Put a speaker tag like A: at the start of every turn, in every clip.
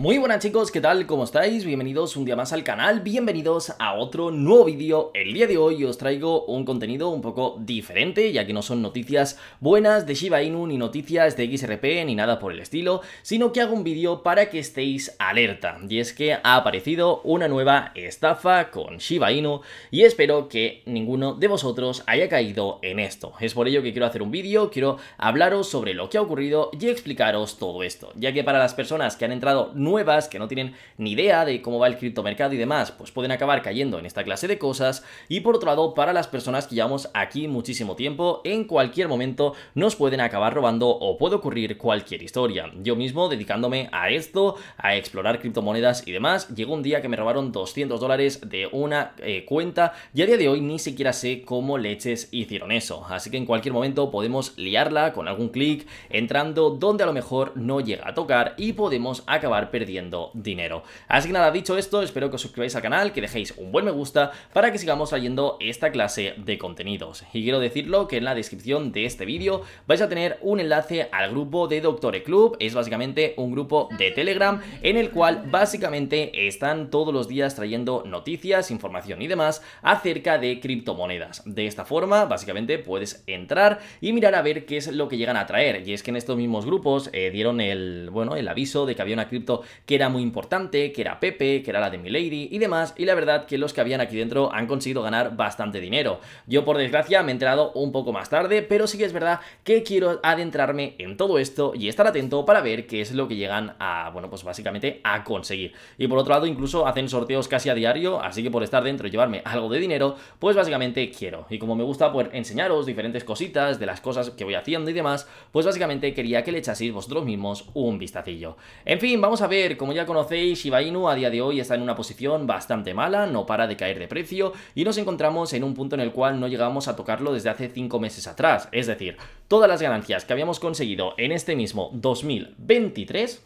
A: Muy buenas chicos, ¿qué tal? ¿Cómo estáis? Bienvenidos un día más al canal, bienvenidos a otro nuevo vídeo. El día de hoy os traigo un contenido un poco diferente, ya que no son noticias buenas de Shiba Inu, ni noticias de XRP, ni nada por el estilo, sino que hago un vídeo para que estéis alerta. Y es que ha aparecido una nueva estafa con Shiba Inu y espero que ninguno de vosotros haya caído en esto. Es por ello que quiero hacer un vídeo, quiero hablaros sobre lo que ha ocurrido y explicaros todo esto, ya que para las personas que han entrado nuevas, que no tienen ni idea de cómo va el criptomercado y demás, pues pueden acabar cayendo en esta clase de cosas. Y por otro lado, para las personas que llevamos aquí muchísimo tiempo, en cualquier momento nos pueden acabar robando o puede ocurrir cualquier historia. Yo mismo, dedicándome a esto, a explorar criptomonedas y demás, llegó un día que me robaron 200 dólares de una eh, cuenta y a día de hoy ni siquiera sé cómo leches hicieron eso. Así que en cualquier momento podemos liarla con algún clic, entrando donde a lo mejor no llega a tocar y podemos acabar perdiendo dinero. Así que nada, dicho esto, espero que os suscribáis al canal, que dejéis un buen me gusta para que sigamos trayendo esta clase de contenidos. Y quiero decirlo que en la descripción de este vídeo vais a tener un enlace al grupo de Doctore Club, es básicamente un grupo de Telegram en el cual básicamente están todos los días trayendo noticias, información y demás acerca de criptomonedas. De esta forma, básicamente puedes entrar y mirar a ver qué es lo que llegan a traer. Y es que en estos mismos grupos eh, dieron el, bueno, el aviso de que había una cripto que era muy importante, que era Pepe, que era la de Milady y demás, y la verdad que los que habían aquí dentro han conseguido ganar bastante dinero. Yo por desgracia me he enterado un poco más tarde, pero sí que es verdad que quiero adentrarme en todo esto y estar atento para ver qué es lo que llegan a, bueno, pues básicamente a conseguir. Y por otro lado, incluso hacen sorteos casi a diario, así que por estar dentro y llevarme algo de dinero, pues básicamente quiero. Y como me gusta poder pues, enseñaros diferentes cositas de las cosas que voy haciendo y demás, pues básicamente quería que le echaseis vosotros mismos un vistacillo. En fin, vamos a ver, como ya conocéis, Shiba Inu a día de hoy está en una posición bastante mala, no para de caer de precio y nos encontramos en un punto en el cual no llegamos a tocarlo desde hace 5 meses atrás. Es decir, todas las ganancias que habíamos conseguido en este mismo 2023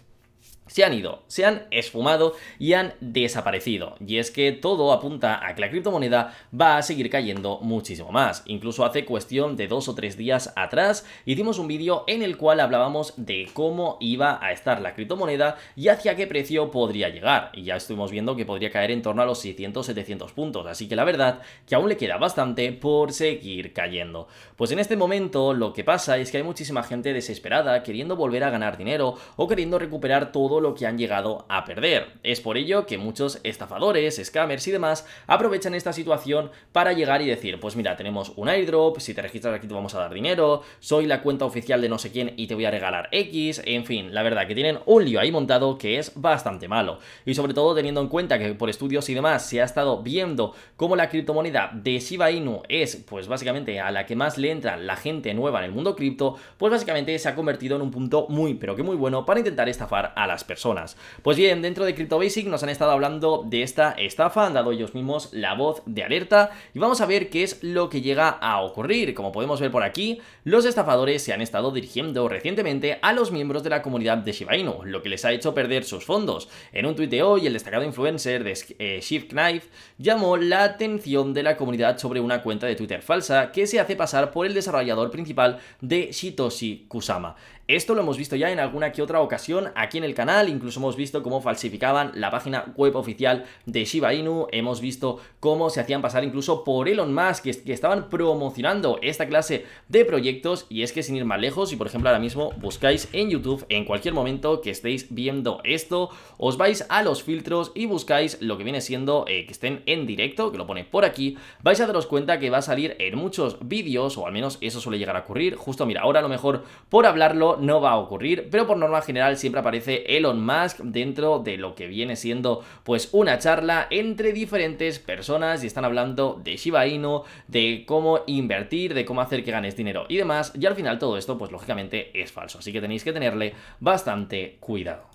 A: se han ido, se han esfumado y han desaparecido. Y es que todo apunta a que la criptomoneda va a seguir cayendo muchísimo más. Incluso hace cuestión de dos o tres días atrás hicimos un vídeo en el cual hablábamos de cómo iba a estar la criptomoneda y hacia qué precio podría llegar. Y ya estuvimos viendo que podría caer en torno a los 600-700 puntos. Así que la verdad que aún le queda bastante por seguir cayendo. Pues en este momento lo que pasa es que hay muchísima gente desesperada queriendo volver a ganar dinero o queriendo recuperar todo lo que han llegado a perder. Es por ello que muchos estafadores, scammers y demás aprovechan esta situación para llegar y decir, pues mira, tenemos un airdrop, si te registras aquí te vamos a dar dinero, soy la cuenta oficial de no sé quién y te voy a regalar X, en fin, la verdad que tienen un lío ahí montado que es bastante malo. Y sobre todo teniendo en cuenta que por estudios y demás se ha estado viendo cómo la criptomoneda de Shiba Inu es pues básicamente a la que más le entra la gente nueva en el mundo cripto, pues básicamente se ha convertido en un punto muy pero que muy bueno para intentar estafar a las personas. Pues bien, dentro de CryptoBasic nos han estado hablando de esta estafa, han dado ellos mismos la voz de alerta y vamos a ver qué es lo que llega a ocurrir. Como podemos ver por aquí, los estafadores se han estado dirigiendo recientemente a los miembros de la comunidad de Shiba Inu, lo que les ha hecho perder sus fondos. En un de hoy, el destacado influencer de eh, Shift Knife llamó la atención de la comunidad sobre una cuenta de Twitter falsa que se hace pasar por el desarrollador principal de Shitoshi Kusama. Esto lo hemos visto ya en alguna que otra ocasión aquí en el canal incluso hemos visto cómo falsificaban la página web oficial de Shiba Inu, hemos visto cómo se hacían pasar incluso por Elon Musk, que, estaban promocionando esta clase de proyectos y es que sin ir más lejos, y por ejemplo ahora mismo buscáis en YouTube, en cualquier momento que estéis viendo esto, os vais a los filtros y buscáis lo que viene siendo eh, que estén en directo, que lo pone por aquí, vais a daros cuenta que va a salir en muchos vídeos, o al menos eso suele llegar a ocurrir, justo mira, ahora a lo mejor por hablarlo no va a ocurrir, pero por norma general siempre aparece el Elon Musk dentro de lo que viene siendo pues una charla entre diferentes personas y están hablando de Shiba Inu, de cómo invertir, de cómo hacer que ganes dinero y demás y al final todo esto pues lógicamente es falso, así que tenéis que tenerle bastante cuidado.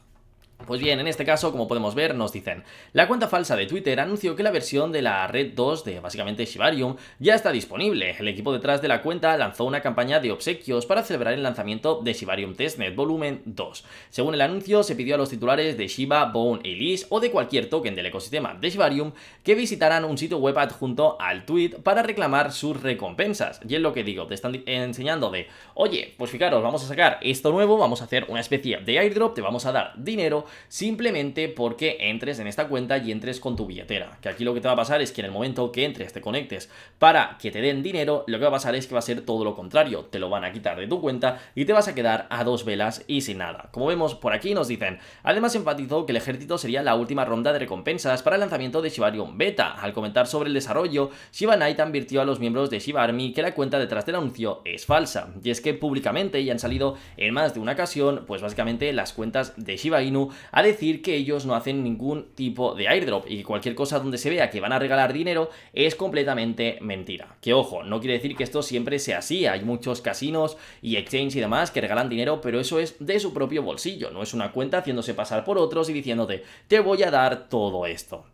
A: Pues bien, en este caso, como podemos ver, nos dicen, la cuenta falsa de Twitter anunció que la versión de la red 2 de básicamente Shibarium ya está disponible. El equipo detrás de la cuenta lanzó una campaña de obsequios para celebrar el lanzamiento de Shibarium Testnet Volumen 2. Según el anuncio, se pidió a los titulares de Shiba, Bone, Elise o de cualquier token del ecosistema de Shibarium que visitaran un sitio web adjunto al tweet para reclamar sus recompensas. Y es lo que digo, te están enseñando de, oye, pues fijaros, vamos a sacar esto nuevo, vamos a hacer una especie de airdrop, te vamos a dar dinero simplemente porque entres en esta cuenta y entres con tu billetera. Que aquí lo que te va a pasar es que en el momento que entres, te conectes para que te den dinero, lo que va a pasar es que va a ser todo lo contrario. Te lo van a quitar de tu cuenta y te vas a quedar a dos velas y sin nada. Como vemos por aquí nos dicen, además enfatizó que el ejército sería la última ronda de recompensas para el lanzamiento de Shibarium Beta. Al comentar sobre el desarrollo, Shiba Knight advirtió a los miembros de Shiba Army que la cuenta detrás del anuncio es falsa. Y es que públicamente ya han salido en más de una ocasión, pues básicamente las cuentas de Shiba Inu a decir que ellos no hacen ningún tipo de airdrop y que cualquier cosa donde se vea que van a regalar dinero es completamente mentira. Que ojo, no quiere decir que esto siempre sea así, hay muchos casinos y exchanges y demás que regalan dinero, pero eso es de su propio bolsillo, no es una cuenta haciéndose pasar por otros y diciéndote, te voy a dar todo esto.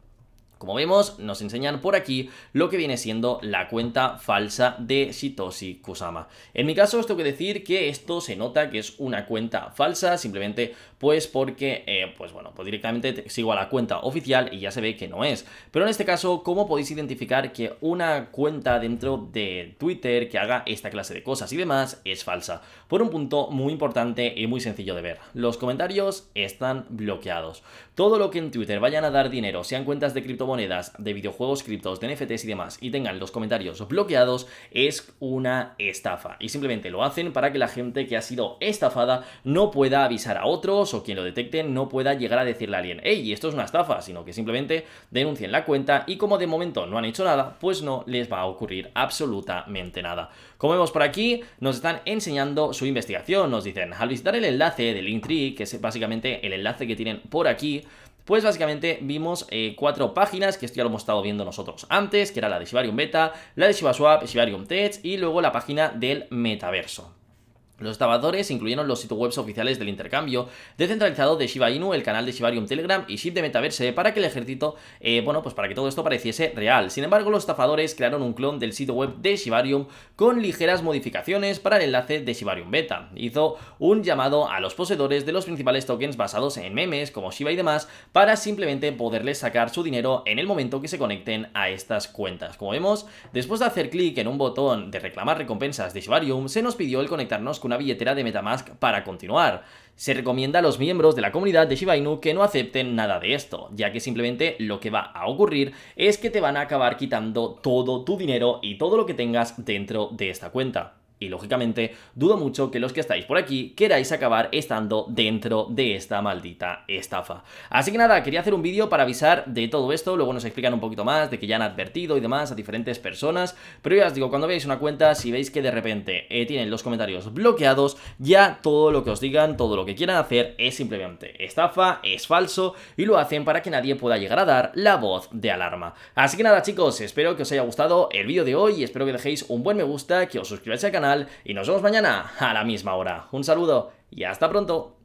A: Como vemos, nos enseñan por aquí lo que viene siendo la cuenta falsa de Shitoshi Kusama. En mi caso, os tengo que decir que esto se nota que es una cuenta falsa, simplemente pues porque, eh, pues bueno, pues directamente sigo a la cuenta oficial y ya se ve que no es. Pero en este caso, ¿cómo podéis identificar que una cuenta dentro de Twitter que haga esta clase de cosas y demás es falsa? Por un punto muy importante y muy sencillo de ver. Los comentarios están bloqueados. Todo lo que en Twitter vayan a dar dinero, sean cuentas de cripto monedas de videojuegos criptos, de NFTs y demás, y tengan los comentarios bloqueados, es una estafa. Y simplemente lo hacen para que la gente que ha sido estafada no pueda avisar a otros o quien lo detecte no pueda llegar a decirle a alguien, hey, esto es una estafa, sino que simplemente denuncien la cuenta y como de momento no han hecho nada, pues no les va a ocurrir absolutamente nada. Como vemos por aquí, nos están enseñando su investigación, nos dicen, al visitar el enlace de Linktree, que es básicamente el enlace que tienen por aquí, pues básicamente vimos eh, cuatro páginas, que esto ya lo hemos estado viendo nosotros antes, que era la de Shibarium Beta, la de ShibaSwap, Shibarium Tech y luego la página del metaverso. Los estafadores incluyeron los sitios webs oficiales del intercambio descentralizado de Shiba Inu, el canal de Shibarium Telegram y Ship de Metaverse para que el ejército, eh, bueno, pues para que todo esto pareciese real. Sin embargo, los estafadores crearon un clon del sitio web de Shibarium con ligeras modificaciones para el enlace de Shibarium Beta. Hizo un llamado a los poseedores de los principales tokens basados en memes como Shiba y demás para simplemente poderles sacar su dinero en el momento que se conecten a estas cuentas. Como vemos, después de hacer clic en un botón de reclamar recompensas de Shibarium, se nos pidió el conectarnos con una billetera de Metamask para continuar. Se recomienda a los miembros de la comunidad de Shiba Inu que no acepten nada de esto, ya que simplemente lo que va a ocurrir es que te van a acabar quitando todo tu dinero y todo lo que tengas dentro de esta cuenta. Y lógicamente, dudo mucho que los que estáis por aquí queráis acabar estando dentro de esta maldita estafa. Así que nada, quería hacer un vídeo para avisar de todo esto, luego nos explican un poquito más de que ya han advertido y demás a diferentes personas, pero ya os digo, cuando veáis una cuenta, si veis que de repente eh, tienen los comentarios bloqueados, ya todo lo que os digan, todo lo que quieran hacer es simplemente estafa, es falso y lo hacen para que nadie pueda llegar a dar la voz de alarma. Así que nada chicos, espero que os haya gustado el vídeo de hoy, Y espero que dejéis un buen me gusta, que os suscribáis al canal y nos vemos mañana a la misma hora. Un saludo y hasta pronto.